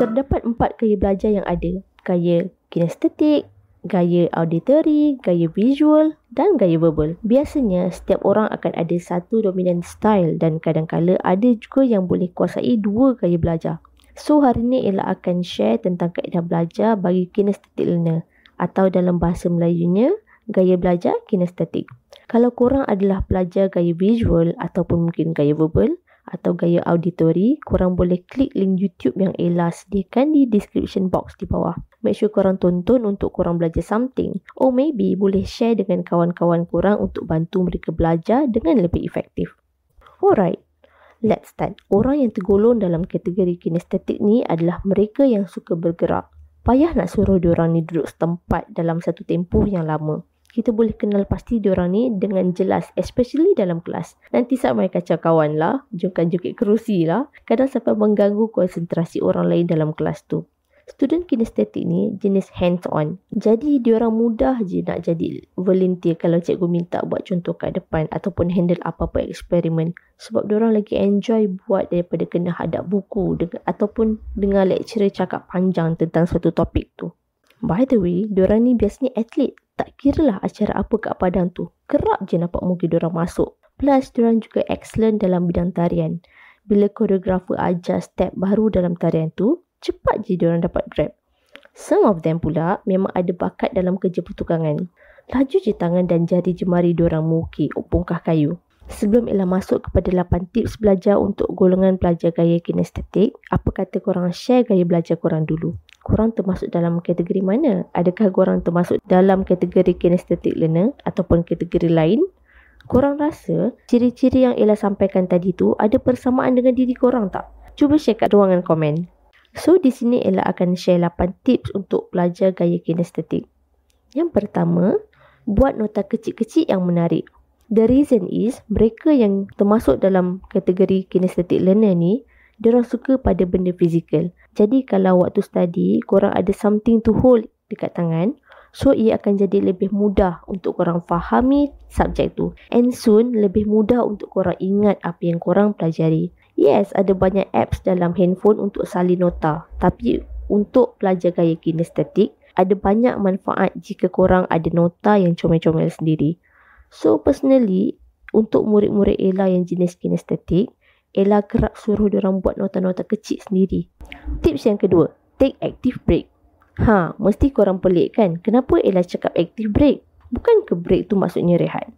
Terdapat empat gaya belajar yang ada. Gaya kinestetik, gaya auditory, gaya visual dan gaya verbal. Biasanya, setiap orang akan ada satu dominan style dan kadang-kala ada juga yang boleh kuasai dua gaya belajar. So, hari ini Ella akan share tentang kaedah belajar bagi kinestetik learner atau dalam bahasa Melayunya, gaya belajar kinestetik. Kalau korang adalah pelajar gaya visual ataupun mungkin gaya verbal, atau gaya auditory, korang boleh klik link YouTube yang Ella sediakan di description box di bawah. Make sure korang tonton untuk korang belajar something. Or maybe boleh share dengan kawan-kawan korang untuk bantu mereka belajar dengan lebih efektif. Alright, let's start. Orang yang tergolong dalam kategori kinestetik ni adalah mereka yang suka bergerak. Payah nak suruh diorang ni duduk setempat dalam satu tempoh yang lama kita boleh kenal pasti diorang ni dengan jelas especially dalam kelas. Nanti sampai main kacau kawan lah, jukit-jukit kerusi lah, kadang sampai mengganggu konsentrasi orang lain dalam kelas tu. Student kinestetik ni jenis hands-on. Jadi, diorang mudah je nak jadi volunteer kalau cikgu minta buat contoh kat depan ataupun handle apa-apa eksperimen. Sebab diorang lagi enjoy buat daripada kena hadap buku dengan, ataupun dengar lecturer cakap panjang tentang satu topik tu. By the way, diorang ni biasanya atlet. Tak kira lah acara apa kat padang tu. Kerap je nampak muka diorang masuk. Plus, diorang juga excellent dalam bidang tarian. Bila koreografer ajar step baru dalam tarian tu, cepat je diorang dapat grab. Some of them pula memang ada bakat dalam kerja pertukangan. Laju je tangan dan jari jemari diorang mukir upungkah kayu. Sebelum Ella masuk kepada 8 tips belajar untuk golongan pelajar gaya kinestetik, apa kata korang share gaya belajar korang dulu? Korang termasuk dalam kategori mana? Adakah korang termasuk dalam kategori kinestetik learner ataupun kategori lain? Korang rasa ciri-ciri yang Ella sampaikan tadi tu ada persamaan dengan diri korang tak? Cuba share kat ruangan komen. So di sini Ella akan share 8 tips untuk pelajar gaya kinestetik. Yang pertama, buat nota kecil-kecil yang menarik The reason is mereka yang termasuk dalam kategori kinesthetic learner ni Diorang suka pada benda fizikal Jadi kalau waktu study korang ada something to hold dekat tangan So ia akan jadi lebih mudah untuk korang fahami subjek tu And soon lebih mudah untuk korang ingat apa yang korang pelajari Yes, ada banyak apps dalam handphone untuk salin nota. Tapi untuk pelajar gaya kinestetik, ada banyak manfaat jika korang ada nota yang comel-comel sendiri. So personally, untuk murid-murid Ella yang jenis kinestetik, Ella kerap suruh orang buat nota-nota kecil sendiri. Tips yang kedua, take active break. Ha, mesti korang pelik kan? Kenapa Ella cakap active break? Bukan ke break tu maksudnya rehat?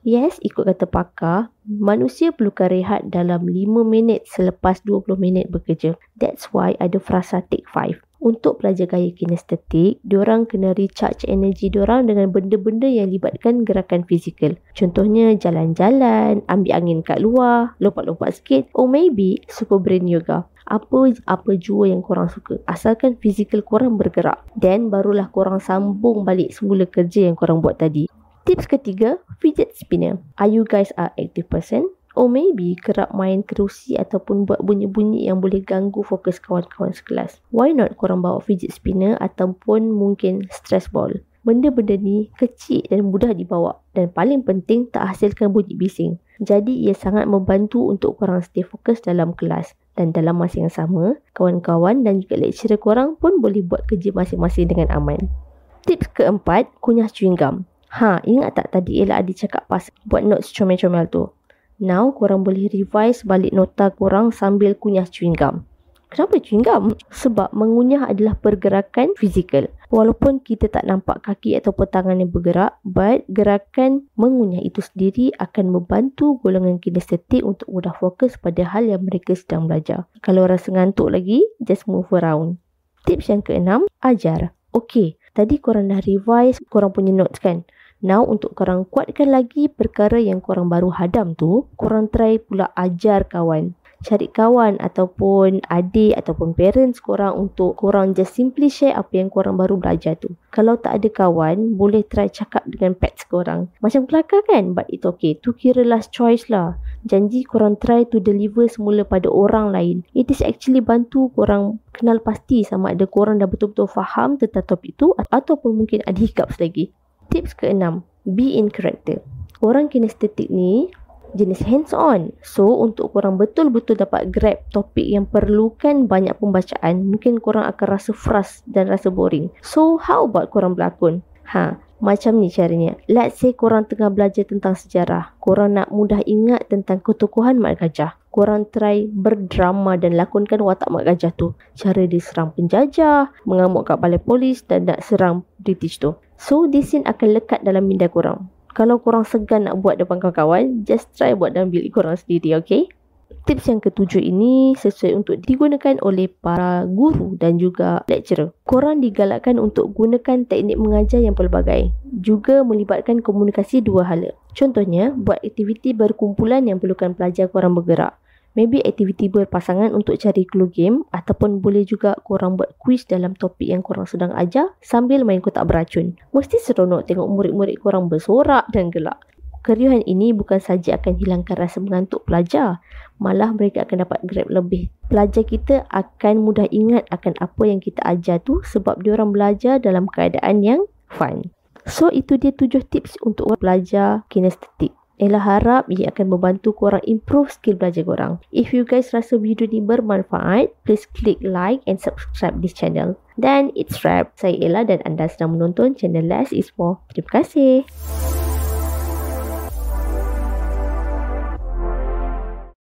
Yes, ikut kata pakar, manusia perlukan rehat dalam 5 minit selepas 20 minit bekerja. That's why ada frasa take 5 untuk pelajar gaya kinestetik, diorang kena recharge energi diorang dengan benda-benda yang libatkan gerakan fizikal. Contohnya, jalan-jalan, ambil angin kat luar, lompat-lompat sikit, or maybe super brain yoga. Apa apa jua yang korang suka. Asalkan fizikal korang bergerak. Then, barulah korang sambung balik semula kerja yang korang buat tadi. Tips ketiga, fidget spinner. Are you guys are active person? or oh, maybe kerap main kerusi ataupun buat bunyi-bunyi yang boleh ganggu fokus kawan-kawan sekelas. Why not korang bawa fidget spinner ataupun mungkin stress ball? Benda-benda ni kecil dan mudah dibawa dan paling penting tak hasilkan bunyi bising. Jadi ia sangat membantu untuk korang stay fokus dalam kelas. Dan dalam masa yang sama, kawan-kawan dan juga lecturer korang pun boleh buat kerja masing-masing dengan aman. Tips keempat, kunyah chewing gum. Ha, ingat tak tadi Ella ada cakap pasal buat notes comel-comel tu? Now, korang boleh revise balik nota korang sambil kunyah chewing gum. Kenapa chewing gum? Sebab mengunyah adalah pergerakan fizikal. Walaupun kita tak nampak kaki atau tangan yang bergerak, but gerakan mengunyah itu sendiri akan membantu golongan kinestetik untuk mudah fokus pada hal yang mereka sedang belajar. Kalau rasa ngantuk lagi, just move around. Tips yang keenam, ajar. Okey, tadi korang dah revise korang punya notes kan? Now untuk korang kuatkan lagi perkara yang korang baru hadam tu, korang try pula ajar kawan. Cari kawan ataupun adik ataupun parents korang untuk korang just simply share apa yang korang baru belajar tu. Kalau tak ada kawan, boleh try cakap dengan pets korang. Macam kelakar kan? But it's okay. Tu kira last choice lah. Janji korang try to deliver semula pada orang lain. It is actually bantu korang kenal pasti sama ada korang dah betul-betul faham tentang topik tu ataupun mungkin ada hiccups lagi. Tips keenam, be in character. Orang kinestetik ni jenis hands on. So untuk korang betul-betul dapat grab topik yang perlukan banyak pembacaan, mungkin korang akan rasa frust dan rasa boring. So how about korang berlakon? Ha, macam ni caranya. Let's say korang tengah belajar tentang sejarah. Korang nak mudah ingat tentang ketukuhan Mak Gajah. Korang try berdrama dan lakonkan watak Mak Gajah tu. Cara dia serang penjajah, mengamuk kat balai polis dan nak serang British tu. So this scene akan lekat dalam minda korang Kalau korang segan nak buat depan kawan-kawan Just try buat dalam bilik korang sendiri okay Tips yang ketujuh ini sesuai untuk digunakan oleh para guru dan juga lecturer. Korang digalakkan untuk gunakan teknik mengajar yang pelbagai. Juga melibatkan komunikasi dua hala. Contohnya, buat aktiviti berkumpulan yang perlukan pelajar korang bergerak. Maybe aktiviti berpasangan untuk cari clue game ataupun boleh juga korang buat quiz dalam topik yang korang sedang ajar sambil main kotak beracun. Mesti seronok tengok murid-murid korang bersorak dan gelak. Keriuhan ini bukan saja akan hilangkan rasa mengantuk pelajar, malah mereka akan dapat grab lebih. Pelajar kita akan mudah ingat akan apa yang kita ajar tu sebab diorang belajar dalam keadaan yang fun. So itu dia tujuh tips untuk orang belajar kinestetik. Ella harap ia akan membantu korang improve skill belajar korang. If you guys rasa video ni bermanfaat, please click like and subscribe this channel. Dan it's wrap. Saya Ella dan anda sedang menonton channel Less is More. Terima kasih.